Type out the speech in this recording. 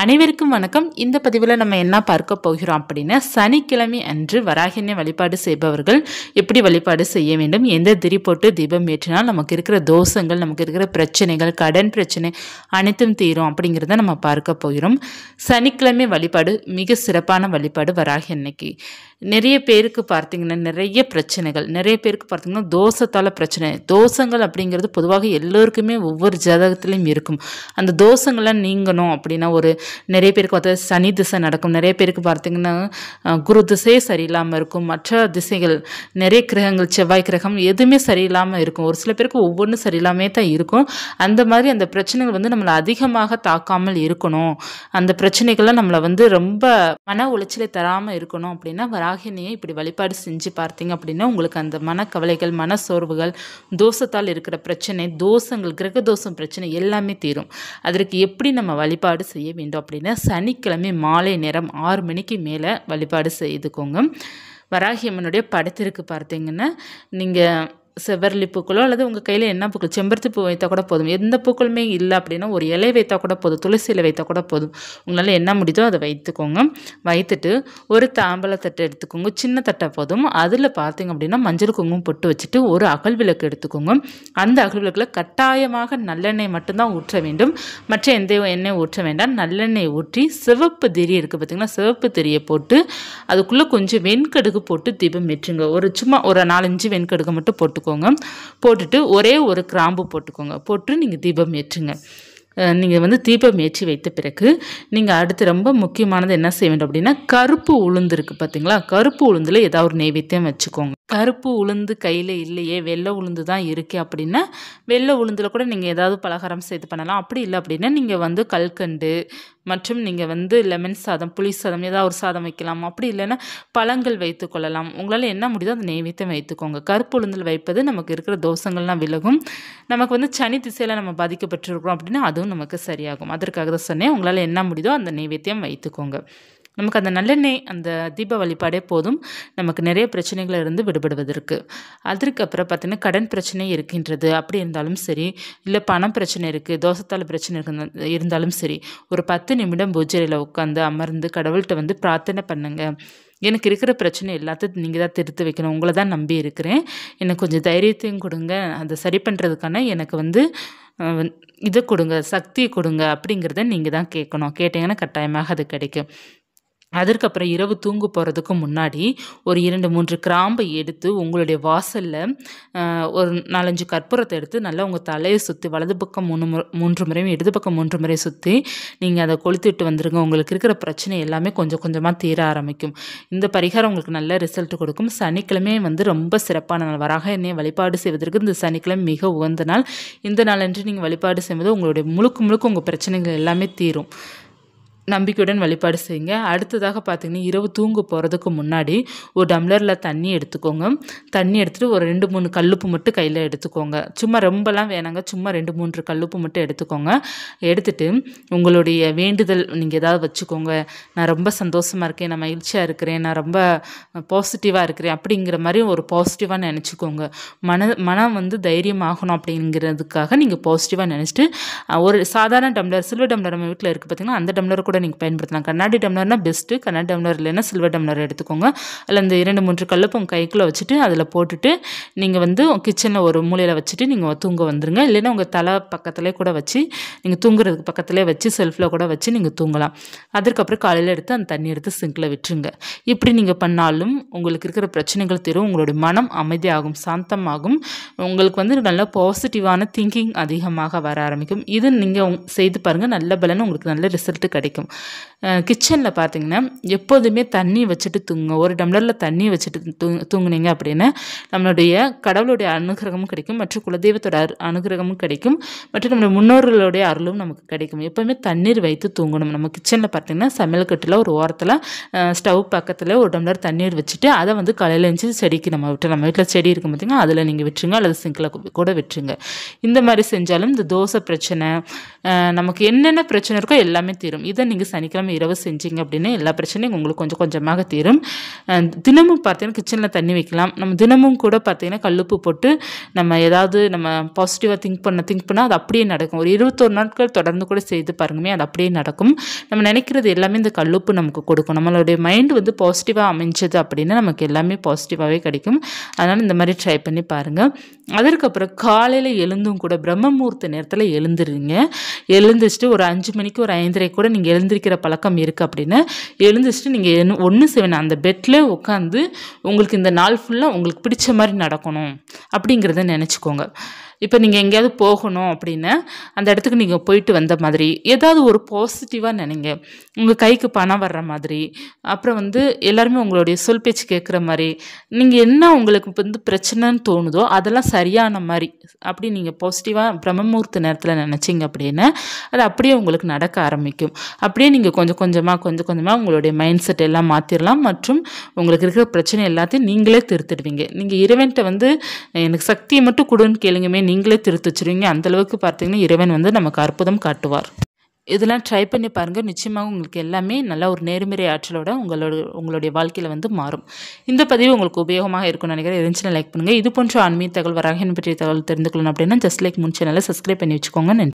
அனைவருக்கும் வணக்கம் இந்த பதிவில் நம்ம என்ன பார்க்க போகிறோம் அப்படின்னா சனிக்கிழமை அன்று வராகினை வழிபாடு செய்பவர்கள் எப்படி வழிபாடு செய்ய வேண்டும் எந்த திரி போட்டு தீபம் ஏற்றினால் நமக்கு இருக்கிற தோஷங்கள் நமக்கு இருக்கிற பிரச்சனைகள் கடன் பிரச்சனை அனைத்தும் தீரும் அப்படிங்கிறத நம்ம பார்க்க போகிறோம் சனிக்கிழமை வழிபாடு மிக சிறப்பான வழிபாடு வராகி அன்னைக்கு நிறைய பேருக்கு பார்த்திங்கன்னா நிறைய பிரச்சனைகள் நிறைய பேருக்கு பார்த்திங்கன்னா தோசத்தால் பிரச்சனை தோஷங்கள் அப்படிங்கிறது பொதுவாக எல்லோருக்குமே ஒவ்வொரு ஜாதகத்துலேயும் இருக்கும் அந்த தோஷங்களை நீங்கணும் அப்படின்னா ஒரு நிறைய பேருக்கு பார்த்தா சனி திசை நடக்கும் நிறைய பேருக்கு பார்த்திங்கன்னா குரு திசையே சரியில்லாமல் இருக்கும் மற்ற திசைகள் நிறைய கிரகங்கள் செவ்வாய் கிரகம் எதுவுமே சரியில்லாமல் இருக்கும் ஒரு சில பேருக்கு ஒவ்வொன்றும் சரியில்லாமே தான் இருக்கும் அந்த மாதிரி அந்த பிரச்சனைகள் வந்து நம்மளை அதிகமாக தாக்காமல் இருக்கணும் அந்த பிரச்சனைகள்லாம் நம்மளை வந்து ரொம்ப மன உளைச்சலை தராமல் இருக்கணும் அப்படின்னா வராகினியை இப்படி வழிபாடு செஞ்சு பார்த்தீங்க அப்படின்னா உங்களுக்கு அந்த மனக்கவலைகள் மன சோர்வுகள் தோஷத்தால் இருக்கிற பிரச்சனை தோஷங்கள் கிரக தோஷம் பிரச்சனை எல்லாமே தீரும் அதற்கு எப்படி நம்ம வழிபாடு செய்ய வேண்டும் இருந்தோம் அப்படின்னா சனிக்கிழமை மாலை நேரம் ஆறு மணிக்கு மேலே வழிபாடு செய்துக்கோங்க வராகியம்மனுடைய படத்திற்கு பார்த்தீங்கன்னா நீங்கள் செவ்வரளி பூக்களோ அல்லது உங்கள் கையில் என்ன பூக்கள் செம்பருத்தி பூ வைத்தால் கூட போதும் எந்த பூக்களுமே இல்லை அப்படின்னா ஒரு இலை வைத்தால் கூட போதும் துளசி இலை வைத்தால் கூட போதும் உங்களால் என்ன முடியுதோ அதை வைத்துக்கோங்க வைத்துட்டு ஒரு தாம்பளை தட்டை எடுத்துக்கோங்க சின்ன தட்டை போதும் அதில் பார்த்தீங்க அப்படின்னா மஞ்சள் குங்குமம் பொட்டு வச்சுட்டு ஒரு அகல் விளக்கு எடுத்துக்கோங்க அந்த அகல் விளக்கில் கட்டாயமாக நல்லெண்ணெய் மட்டும்தான் ஊற்ற வேண்டும் மற்ற எந்த எண்ணெய் ஊற்ற வேண்டாம் நல்லெண்ணெய் ஊற்றி சிவப்பு திரி இருக்குது பார்த்திங்கன்னா சிவப்பு திரியை போட்டு அதுக்குள்ளே கொஞ்சம் வெண்கடுகு போட்டு தீபம் ஏற்றுங்க ஒரு சும்மா ஒரு நாலஞ்சு வெண்கடுகு மட்டும் போட்டு போட்டுக்கோங்க போட்டுட்டு ஒரே ஒரு கிராம்பு போட்டுக்கோங்க போட்டு நீங்கள் தீபம் ஏற்றுங்க நீங்கள் வந்து தீபம் ஏற்றி வைத்த பிறகு நீங்கள் அடுத்து ரொம்ப முக்கியமானது என்ன செய்ய வேண்டும் அப்படின்னா கருப்பு உளுந்து இருக்குது பார்த்தீங்களா கருப்பு உளுந்தில் ஏதாவது ஒரு நெய்வேத்தியம் வச்சுக்கோங்க கருப்பு உளுந்து கையில் இல்லையே வெள்ளை உளுந்து தான் இருக்குது அப்படின்னா வெள்ளை உளுந்தில் கூட நீங்கள் ஏதாவது பலகாரம் சேர்த்து பண்ணலாம் அப்படி இல்லை அப்படின்னா நீங்கள் வந்து கல்கண்டு மற்றும் நீங்கள் வந்து லெமன் சாதம் புளி சாதம் ஏதாவது ஒரு சாதம் வைக்கலாம் அப்படி இல்லைன்னா பழங்கள் வைத்துக்கொள்ளலாம் உங்களால் என்ன முடியுதோ அந்த நெய்வேத்தியம் வைத்துக்கோங்க கருப்பு உளுந்தில் வைப்பது நமக்கு இருக்கிற தோஷங்கள்லாம் விலகும் நமக்கு வந்து சனி திசையில் நம்ம பாதிக்கப்பட்டிருக்கிறோம் அப்படின்னா அதுவும் நமக்கு சரியாகும் அதற்காக தான் சொன்னேன் உங்களால் என்ன முடியுதோ அந்த நெய்வேத்தியம் வைத்துக்கோங்க நமக்கு அந்த நல்லெண்ணெய் அந்த தீப வழிபாடே போதும் நமக்கு நிறைய பிரச்சனைகளை இருந்து விடுபடுவதற்கு அப்புறம் பார்த்திங்கன்னா கடன் பிரச்சனை இருக்கின்றது அப்படி இருந்தாலும் சரி இல்லை பணம் பிரச்சனை இருக்குது தோசத்தால் பிரச்சனை இருந்தாலும் சரி ஒரு பத்து நிமிடம் பூஜையில் உட்காந்து அமர்ந்து கடவுள்கிட்ட வந்து பிரார்த்தனை பண்ணுங்கள் எனக்கு இருக்கிற பிரச்சனை எல்லாத்தையும் நீங்கள் தான் திருத்து வைக்கணும் உங்களை தான் நம்பி இருக்கிறேன் எனக்கு கொஞ்சம் தைரியத்தையும் கொடுங்க அதை சரி பண்ணுறதுக்கான எனக்கு வந்து இதை கொடுங்க சக்தியை கொடுங்க அப்படிங்கிறத நீங்கள் தான் கேட்கணும் கேட்டிங்கன்னா கட்டாயமாக அது கிடைக்கும் அதற்கப்புறம் இரவு தூங்க போகிறதுக்கு முன்னாடி ஒரு இரண்டு மூன்று கிராம்பை எடுத்து உங்களுடைய வாசலில் ஒரு நாலஞ்சு கற்பூரத்தை எடுத்து நல்லா உங்கள் தலையை சுற்றி வலது பக்கம் மூணு மு மூன்று முறையும் இடது பக்கம் மூன்று முறையும் சுற்றி நீங்கள் அதை விட்டு வந்துருங்க உங்களுக்கு இருக்கிற பிரச்சனை எல்லாமே கொஞ்சம் கொஞ்சமாக தீர ஆரம்பிக்கும் இந்த பரிகாரம் உங்களுக்கு நல்ல ரிசல்ட் கொடுக்கும் சனிக்கிழமையே வந்து ரொம்ப சிறப்பான நாள் வராக என்னை வழிபாடு செய்வதற்கு இந்த சனிக்கிழமை மிக உகந்த நாள் இந்த நாளன்று நீங்கள் வழிபாடு செய்வது உங்களுடைய முழுக்க முழுக்க உங்கள் பிரச்சனைகள் எல்லாமே தீரும் நம்பிக்கையுடன் வழிபாடு செய்யுங்க அடுத்ததாக பார்த்திங்கன்னா இரவு தூங்க போகிறதுக்கு முன்னாடி ஒரு டம்ளரில் தண்ணி எடுத்துக்கோங்க தண்ணி எடுத்துகிட்டு ஒரு ரெண்டு மூணு கல்லுப்பு மட்டும் கையில் எடுத்துக்கோங்க சும்மா ரொம்பலாம் வேணாங்க சும்மா ரெண்டு மூன்று கல்லுப்பு மட்டும் எடுத்துக்கோங்க எடுத்துட்டு உங்களுடைய வேண்டுதல் நீங்கள் ஏதாவது வச்சுக்கோங்க நான் ரொம்ப சந்தோஷமாக இருக்கேன் நான் மகிழ்ச்சியாக இருக்கிறேன் நான் ரொம்ப பாசிட்டிவாக இருக்கிறேன் அப்படிங்கிற மாதிரி ஒரு பாசிட்டிவாக நினச்சிக்கோங்க மன மனம் வந்து தைரியமாகணும் அப்படிங்கிறதுக்காக நீங்கள் பாசிட்டிவாக நினச்சிட்டு ஒரு சாதாரண டம்ளர் சில்வர் டம்ளர் நம்ம வீட்டில் இருக்குது பார்த்திங்கன்னா அந்த டம்ளர் கூட கூட நீங்கள் பயன்படுத்தலாம் கண்ணாடி டம்ளர்னால் பெஸ்ட்டு கண்ணாடி டம்ளர் இல்லைன்னா சில்வர் டம்ளர் எடுத்துக்கோங்க அதில் இந்த இரண்டு மூன்று கல்லப்பும் உங்கள் கைக்குள்ளே வச்சுட்டு அதில் போட்டுட்டு நீங்கள் வந்து கிச்சனில் ஒரு மூலையில் வச்சுட்டு நீங்கள் தூங்க வந்துருங்க இல்லைன்னா உங்கள் தலை பக்கத்துலேயே கூட வச்சு நீங்கள் தூங்குறதுக்கு பக்கத்துலேயே வச்சு செல்ஃபில் கூட வச்சு நீங்கள் தூங்கலாம் அதற்கப்புறம் காலையில் எடுத்து அந்த தண்ணி எடுத்து சிங்கில் விட்டுருங்க இப்படி நீங்கள் பண்ணாலும் உங்களுக்கு இருக்கிற பிரச்சனைகள் தீரும் உங்களுடைய மனம் அமைதியாகும் சாந்தமாகும் உங்களுக்கு வந்து நல்ல பாசிட்டிவான திங்கிங் அதிகமாக வர ஆரம்பிக்கும் இது நீங்கள் செய்து பாருங்கள் நல்ல பலன் உங்களுக்கு நல்ல ரிசல்ட்டு கிடைக்கும் இருக்கணும் கிச்சனில் பார்த்தீங்கன்னா எப்போதுமே தண்ணி வச்சுட்டு தூங்க ஒரு டம்ளரில் தண்ணி வச்சுட்டு தூ தூங்குனீங்க அப்படின்னா நம்மளுடைய கடவுளுடைய அனுகிரகமும் கிடைக்கும் மற்றும் குலதெய்வத்தோட அரு அனுகிரகமும் கிடைக்கும் மற்றும் நம்மளுடைய முன்னோர்களுடைய அருளும் நமக்கு கிடைக்கும் எப்போவுமே தண்ணீர் வைத்து தூங்கணும் நம்ம கிச்சனில் பார்த்தீங்கன்னா சமையல் கட்டில் ஒரு ஓரத்தில் ஸ்டவ் பக்கத்தில் ஒரு டம்ளர் தண்ணீர் வச்சுட்டு அதை வந்து காலையில் எழுந்து செடிக்கு நம்ம விட்டு நம்ம வீட்டில் செடி இருக்கும் பார்த்திங்கன்னா அதில் நீங்கள் விட்டுருங்க அல்லது சிங்கில் கூட விட்டுருங்க இந்த மாதிரி செஞ்சாலும் இந்த தோசை பிரச்சனை நமக்கு என்னென்ன பிரச்சனை இருக்கோ எல்லாமே தீரும் இதை நீங்கள் சனிக்கிழமை இரவு செஞ்சீங்க அப்படின்னா எல்லா பிரச்சனையும் உங்களுக்கு கொஞ்சம் கொஞ்சமாக தீரும் தினமும் பார்த்தீங்கன்னா கிச்சனில் தண்ணி வைக்கலாம் நம்ம தினமும் கூட பார்த்திங்கன்னா கல்லுப்பு போட்டு நம்ம ஏதாவது நம்ம பாசிட்டிவாக திங்க் பண்ண திங்க் பண்ணால் அது அப்படியே நடக்கும் ஒரு இருபத்தொரு நாட்கள் தொடர்ந்து கூட செய்து பாருங்கமே அது அப்படியே நடக்கும் நம்ம நினைக்கிறது எல்லாமே இந்த கல்லுப்பு நமக்கு கொடுக்கும் நம்மளுடைய மைண்டு வந்து பாசிட்டிவாக அமைஞ்சது அப்படின்னா நமக்கு எல்லாமே பாசிட்டிவாகவே கிடைக்கும் அதனால் இந்த மாதிரி ட்ரை பண்ணி பாருங்கள் அதற்கப்புறம் காலையில் எழுந்தும் கூட பிரம்மமூர்த்த நேரத்தில் எழுந்துருங்க எழுந்துச்சுட்டு ஒரு அஞ்சு மணிக்கு ஒரு ஐந்தரை கூட நீங்கள் எழுந்து எழுந்திருக்கிற பழக்கம் இருக்குது அப்படின்னு எழுந்திரிச்சிட்டு நீங்கள் ஒன்று செய்வேன் அந்த பெட்டில் உட்காந்து உங்களுக்கு இந்த நாள் ஃபுல்லாக உங்களுக்கு பிடிச்ச மாதிரி நடக்கணும் அப்படிங்கிறத நினச்சிக்கோங்க இப்போ நீங்கள் எங்கேயாவது போகணும் அப்படின்னு அந்த இடத்துக்கு நீங்கள் போயிட்டு வந்த மாதிரி ஏதாவது ஒரு பாசிட்டிவாக நினைங்க உங்கள் கைக்கு பணம் வர்ற மாதிரி அப்புறம் வந்து எல்லாருமே உங்களுடைய சொல் பேச்சு கேட்குற மாதிரி நீங்கள் என்ன உங்களுக்கு வந்து பிரச்சனைன்னு தோணுதோ அதெல்லாம் சரியான மாதிரி அப்படி நீங்கள் பாசிட்டிவாக பிரம்மமூர்த்த நேரத்தில் நினச்சிங்க அப்படின்னா அது அப்படியே உங்களுக்கு நடக்க ஆரம்பிக்கும் அப்படியே நீங்கள் கொஞ்சம் கொஞ்சமாக கொஞ்சம் கொஞ்சமாக உங்களுடைய மைண்ட் செட் எல்லாம் மாற்றிடலாம் மற்றும் உங்களுக்கு இருக்கிற பிரச்சனை எல்லாத்தையும் நீங்களே திருத்திடுவீங்க நீங்கள் இறைவன்ட்ட வந்து எனக்கு சக்தியை மட்டும் கொடுன்னு கேளுங்கமே நீங்களே திருத்த வச்சுருவீங்க அந்தளவுக்கு பார்த்தீங்கன்னா இறைவன் வந்து நமக்கு அற்புதம் காட்டுவார் இதெல்லாம் ட்ரை பண்ணி பாருங்கள் நிச்சயமாக உங்களுக்கு எல்லாமே நல்லா ஒரு நேர்மறை ஆற்றலோட உங்களோட உங்களுடைய வாழ்க்கையில் வந்து மாறும் இந்த பதிவு உங்களுக்கு உபயோகமாக இருக்கும்னு நினைக்கிறேன் இருந்துச்சுன்னா லைக் பண்ணுங்கள் இது போன்ற ஆன்மீக தகவல் வராக பற்றிய தகவல் தெரிந்து கொள்ளணும் அப்படின்னா ஜஸ்ட் லைக் முன் நல்லா சப்ஸ்கிரைப் பண்ணி வச்சுக்கோங்க நன்றி